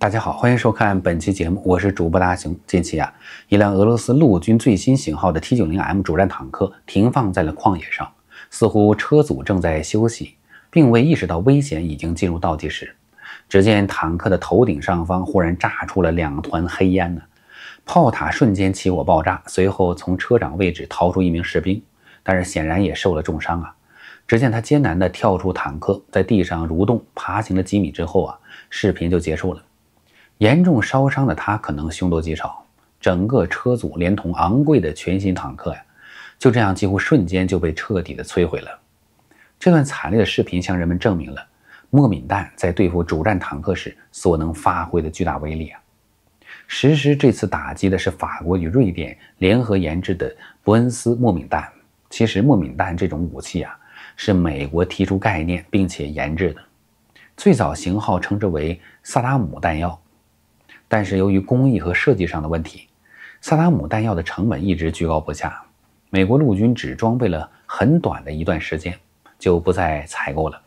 大家好，欢迎收看本期节目，我是主播大熊。近期啊，一辆俄罗斯陆军最新型号的 T90M 主战坦克停放在了旷野上，似乎车组正在休息，并未意识到危险已经进入倒计时。只见坦克的头顶上方忽然炸出了两团黑烟呢，炮塔瞬间起火爆炸，随后从车长位置逃出一名士兵，但是显然也受了重伤啊。只见他艰难地跳出坦克，在地上蠕动爬行了几米之后啊，视频就结束了。严重烧伤的他可能凶多吉少，整个车组连同昂贵的全新坦克呀，就这样几乎瞬间就被彻底的摧毁了。这段惨烈的视频向人们证明了莫敏弹在对付主战坦克时所能发挥的巨大威力啊！实施这次打击的是法国与瑞典联合研制的伯恩斯莫敏弹。其实，莫敏弹这种武器啊，是美国提出概念并且研制的，最早型号称之为萨达姆弹药。但是由于工艺和设计上的问题，萨达姆弹药的成本一直居高不下。美国陆军只装备了很短的一段时间，就不再采购了。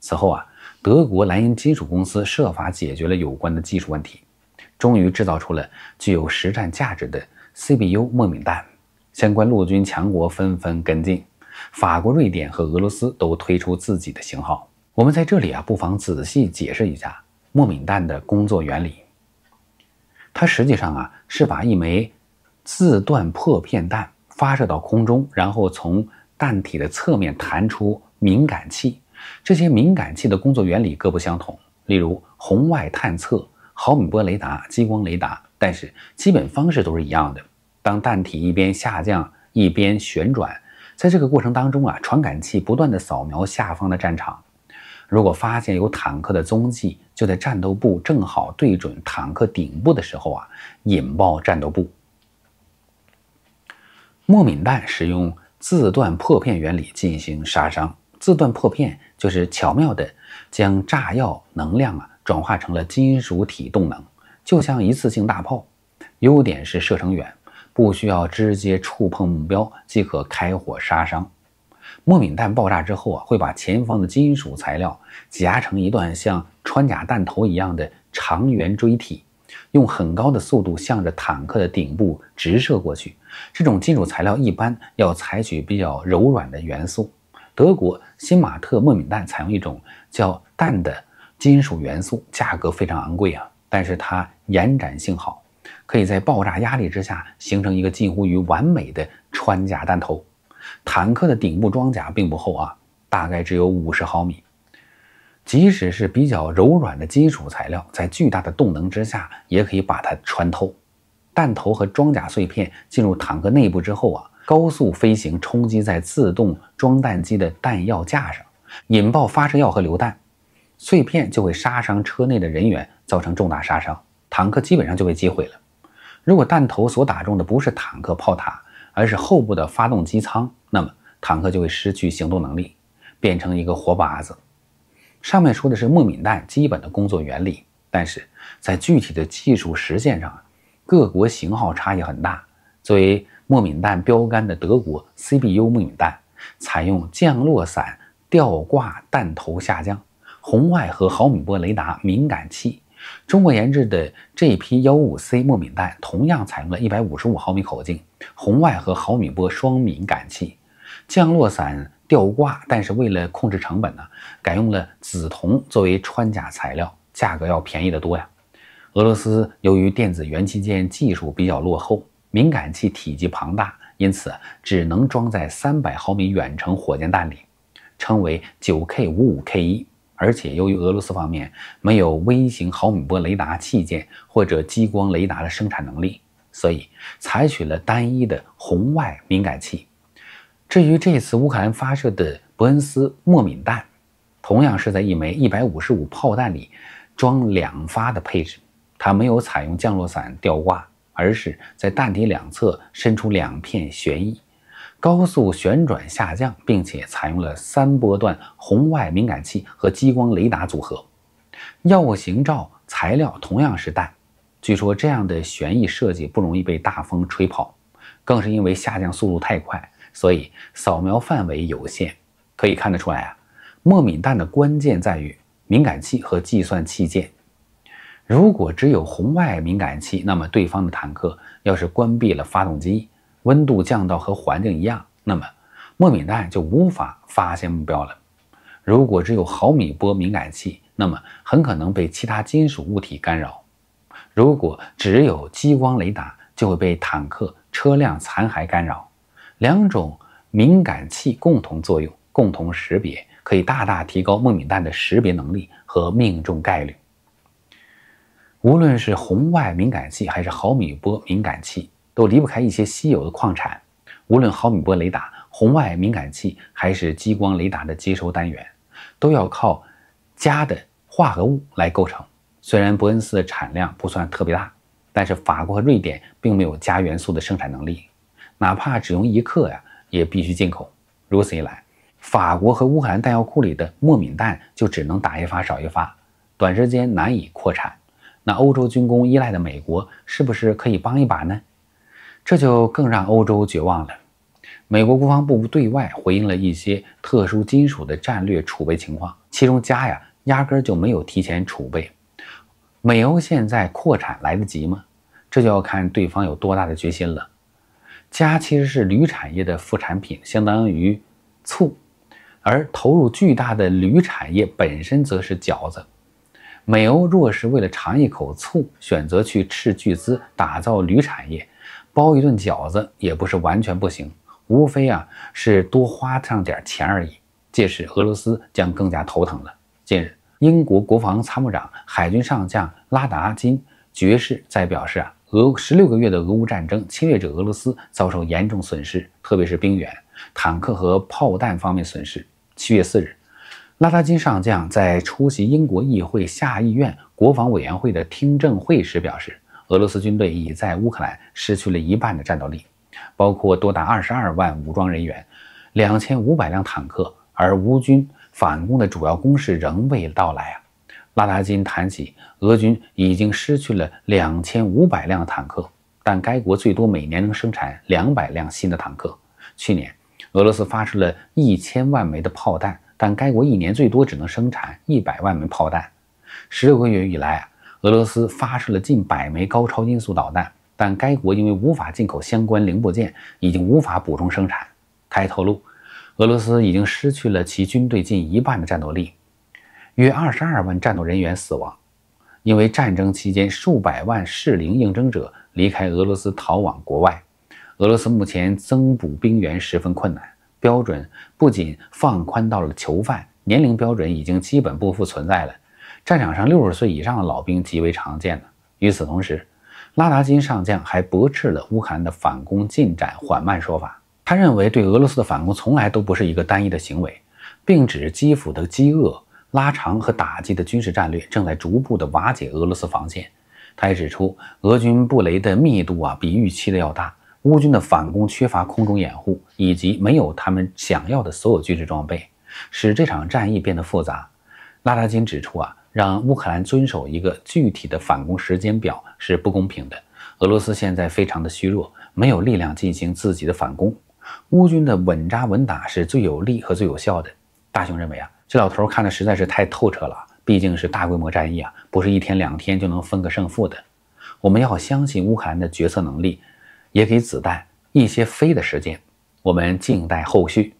此后啊，德国莱茵金属公司设法解决了有关的技术问题，终于制造出了具有实战价值的 CBU 莫敏弹。相关陆军强国纷纷跟进，法国、瑞典和俄罗斯都推出自己的型号。我们在这里啊，不妨仔细解释一下莫敏弹的工作原理。它实际上啊，是把一枚自断破片弹发射到空中，然后从弹体的侧面弹出敏感器。这些敏感器的工作原理各不相同，例如红外探测、毫米波雷达、激光雷达，但是基本方式都是一样的。当弹体一边下降一边旋转，在这个过程当中啊，传感器不断的扫描下方的战场。如果发现有坦克的踪迹，就在战斗部正好对准坦克顶部的时候啊，引爆战斗部。莫敏弹使用自断破片原理进行杀伤，自断破片就是巧妙的将炸药能量啊转化成了金属体动能，就像一次性大炮，优点是射程远，不需要直接触碰目标即可开火杀伤。莫敏弹爆炸之后啊，会把前方的金属材料挤压成一段像穿甲弹头一样的长圆锥体，用很高的速度向着坦克的顶部直射过去。这种金属材料一般要采取比较柔软的元素。德国新马特莫敏弹采用一种叫氮的金属元素，价格非常昂贵啊，但是它延展性好，可以在爆炸压力之下形成一个近乎于完美的穿甲弹头。坦克的顶部装甲并不厚啊，大概只有五十毫米。即使是比较柔软的金属材料，在巨大的动能之下，也可以把它穿透。弹头和装甲碎片进入坦克内部之后啊，高速飞行，冲击在自动装弹机的弹药架上，引爆发射药和榴弹，碎片就会杀伤车内的人员，造成重大杀伤，坦克基本上就被击毁了。如果弹头所打中的不是坦克炮塔，而是后部的发动机舱，那么坦克就会失去行动能力，变成一个活靶子。上面说的是末敏弹基本的工作原理，但是在具体的技术实现上，各国型号差异很大。作为末敏弹标杆的德国 CBU 末敏弹，采用降落伞吊挂弹头下降，红外和毫米波雷达敏感器。中国研制的这批幺五 C 末敏弹，同样采用了一百五十五毫米口径，红外和毫米波双敏感器，降落伞吊挂，但是为了控制成本呢，改用了紫铜作为穿甲材料，价格要便宜得多呀。俄罗斯由于电子元器件技术比较落后，敏感器体积庞大，因此只能装在三百毫米远程火箭弹里，称为九 K 五五 K 一。而且，由于俄罗斯方面没有微型毫米波雷达器件或者激光雷达的生产能力，所以采取了单一的红外敏感器。至于这次乌克兰发射的伯恩斯莫敏弹，同样是在一枚155炮弹里装两发的配置。它没有采用降落伞吊挂，而是在弹体两侧伸出两片旋翼。高速旋转下降，并且采用了三波段红外敏感器和激光雷达组合。药物型罩材料同样是弹。据说这样的旋翼设计不容易被大风吹跑，更是因为下降速度太快，所以扫描范围有限。可以看得出来啊，末敏弹的关键在于敏感器和计算器件。如果只有红外敏感器，那么对方的坦克要是关闭了发动机。温度降到和环境一样，那么末敏弹就无法发现目标了。如果只有毫米波敏感器，那么很可能被其他金属物体干扰；如果只有激光雷达，就会被坦克、车辆残骸干扰。两种敏感器共同作用、共同识别，可以大大提高末敏弹的识别能力和命中概率。无论是红外敏感器还是毫米波敏感器。都离不开一些稀有的矿产，无论毫米波雷达、红外敏感器还是激光雷达的接收单元，都要靠镓的化合物来构成。虽然伯恩斯的产量不算特别大，但是法国和瑞典并没有镓元素的生产能力，哪怕只用一克呀，也必须进口。如此一来，法国和乌克兰弹药库里的莫敏弹就只能打一发少一发，短时间难以扩产。那欧洲军工依赖的美国是不是可以帮一把呢？这就更让欧洲绝望了。美国国防部对外回应了一些特殊金属的战略储备情况，其中镓呀压根就没有提前储备。美欧现在扩产来得及吗？这就要看对方有多大的决心了。镓其实是铝产业的副产品，相当于醋，而投入巨大的铝产业本身则是饺子。美欧若是为了尝一口醋，选择去斥巨资打造铝产业。包一顿饺子也不是完全不行，无非啊是多花上点钱而已。届时俄罗斯将更加头疼了。近日，英国国防参谋长、海军上将拉达金爵士在表示啊，俄十六个月的俄乌战争，侵略者俄罗斯遭受严重损失，特别是兵员、坦克和炮弹方面损失。七月四日，拉达金上将在出席英国议会下议院国防委员会的听证会时表示。俄罗斯军队已在乌克兰失去了一半的战斗力，包括多达二十二万武装人员、两千五百辆坦克，而乌军反攻的主要攻势仍未到来啊！拉达金谈起，俄军已经失去了两千五百辆坦克，但该国最多每年能生产两百辆新的坦克。去年，俄罗斯发射了一千万枚的炮弹，但该国一年最多只能生产一百万枚炮弹。十六个月以来啊！俄罗斯发射了近百枚高超音速导弹，但该国因为无法进口相关零部件，已经无法补充生产。他还透露，俄罗斯已经失去了其军队近一半的战斗力，约二十二万战斗人员死亡。因为战争期间数百万适龄应征者离开俄罗斯逃往国外，俄罗斯目前增补兵员十分困难。标准不仅放宽到了囚犯，年龄标准已经基本不复存在了。战场上，六十岁以上的老兵极为常见的。与此同时，拉达金上将还驳斥了乌克兰的反攻进展缓慢说法。他认为，对俄罗斯的反攻从来都不是一个单一的行为，并指基辅的饥饿拉长和打击的军事战略正在逐步地瓦解俄罗斯防线。他还指出，俄军布雷的密度啊比预期的要大，乌军的反攻缺乏空中掩护，以及没有他们想要的所有军事装备，使这场战役变得复杂。拉达金指出啊。让乌克兰遵守一个具体的反攻时间表是不公平的。俄罗斯现在非常的虚弱，没有力量进行自己的反攻。乌军的稳扎稳打是最有利和最有效的。大雄认为啊，这老头看的实在是太透彻了。毕竟是大规模战役啊，不是一天两天就能分个胜负的。我们要相信乌克兰的决策能力，也给子弹一些飞的时间。我们静待后续。